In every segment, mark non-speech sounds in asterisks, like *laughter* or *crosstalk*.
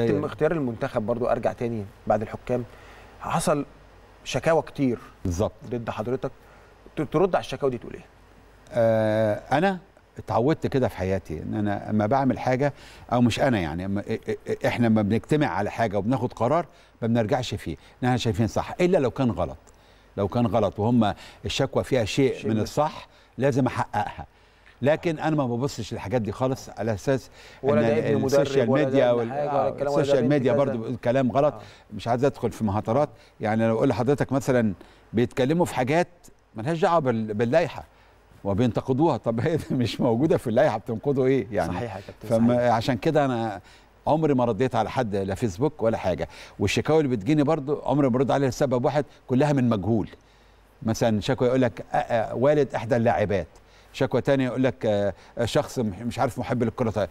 يتم أيوة. اختيار المنتخب برضو ارجع تاني بعد الحكام حصل شكاوى كتير بالظبط ضد حضرتك ترد على الشكاوى دي تقول ايه؟ آه انا اتعودت كده في حياتي ان انا اما بعمل حاجه او مش انا يعني اما احنا لما بنجتمع على حاجه وبناخد قرار ما بنرجعش فيه ان احنا شايفين صح الا لو كان غلط لو كان غلط وهم الشكوى فيها شيء من الصح لازم احققها لكن انا ما ببصش للحاجات دي خالص على اساس ولا ان آه، السوشيال ميديا ولا السوشيال ميديا برضو الكلام غلط آه. مش عايز ادخل في مهاترات يعني لو اقول لحضرتك مثلا بيتكلموا في حاجات ملهاش دعوه باللائحه وبينتقدوها طب هي *laughs* مش موجوده في اللائحه بتنقدوا ايه يعني صحيح يا كابتن عشان كده انا عمري ما رديت على حد لا فيسبوك ولا حاجه والشكاوي اللي بتجيني برضو عمري ما برد عليها لسبب واحد كلها من مجهول مثلا شكوى يقول لك آه، آه، والد احدى اللاعبات شكوى تانية يقول لك آه، آه، شخص مش عارف محب للكره طيب.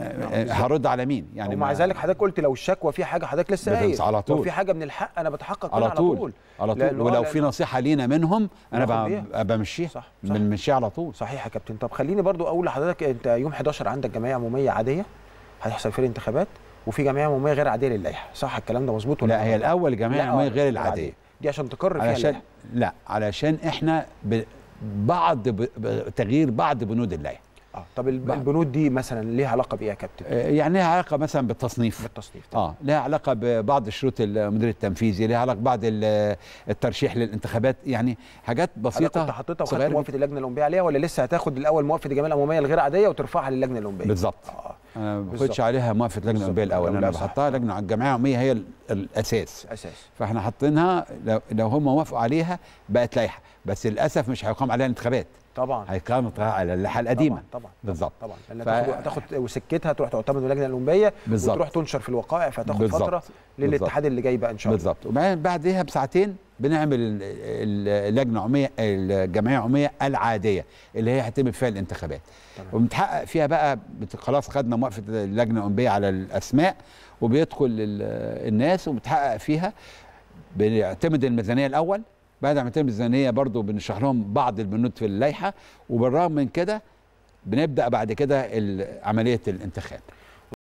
آه، هرد على مين يعني ومع ذلك حضرتك قلت لو الشكوى في حاجه حضرتك لسه قايل على طول لو في حاجه من الحق انا بتحقق على طول على طول, على طول. ولو في نصيحه لينا منهم انا بمشيها صح بنمشيها على طول صحيح يا كابتن طب خليني برضو اقول لحضرتك انت يوم 11 عندك جمعيه عموميه عاديه هيحصل فيها الانتخابات وفي جمعيه عموميه غير عاديه للائحه صح الكلام ده مظبوط ولا لا هي الاول جمعيه عموميه غير العاديه دي عشان تقر فيها علشان لا علشان احنا بعض تغيير بعض بنود اللائحه اه طب البنود دي مثلا ليها علاقه بايه يا كابتن؟ آه، يعني ليها علاقه مثلا بالتصنيف بالتصنيف آه، طبعا. اه ليها علاقه ببعض شروط المدير التنفيذي ليها علاقه ببعض الترشيح للانتخابات يعني حاجات بسيطه كنت حاططها وخدت موافقه اللجنه الاولمبيه عليها ولا لسه هتاخد الاول موافقه الجمعيه العموميه الغير عاديه وترفعها للجنه الاولمبيه؟ بالظبط آه. انا ما باخدش عليها موافقه لجنه البيئه الاول انا بحطها لجنه الجمعيه العموميه هي الاساس اساس فاحنا حاطينها لو هم وافقوا عليها بقت لائحه بس للاسف مش هيقام عليها انتخابات طبعا هيكون على اللحى القديمه طبعا طبعا بالظبط طبعا لان ف... تاخد وسكتها تروح تعتمد اللجنه الاولمبيه بالظبط وتروح تنشر في الوقائع فتاخد بالزبط. فتره للاتحاد اللي جاي بقى ان شاء الله بالظبط وبعدين بعديها بساعتين بنعمل اللجنه العموميه الجمعيه العموميه العاديه اللي هي هيتم فيها الانتخابات وبنتحقق فيها بقى خلاص خدنا موافقه اللجنه العموميه على الاسماء وبيدخل الناس وبتحقق فيها بنعتمد الميزانيه الاول بعد عمليتين الميزانيه برضو بنشرح لهم بعض البنود في اللائحه وبالرغم من كده بنبدا بعد كده عمليه الانتخاب